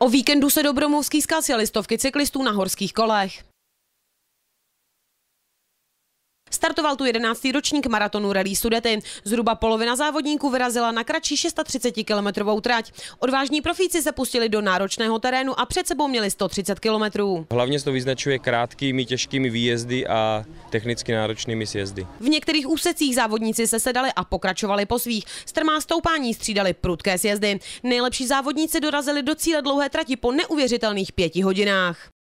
O víkendu se Dobromovský zkazil listovky cyklistů na horských kolech. Startoval tu 11. ročník maratonu Rally Sudety. Zhruba polovina závodníků vyrazila na kratší 630-kilometrovou trať. Odvážní profíci se pustili do náročného terénu a před sebou měli 130 kilometrů. Hlavně se to vyznačuje krátkými, těžkými výjezdy a technicky náročnými sjezdy. V některých úsecích závodníci se sedali a pokračovali po svých. Strmá stoupání střídali prudké sjezdy. Nejlepší závodníci dorazili do cíle dlouhé trati po neuvěřitelných pěti hodinách.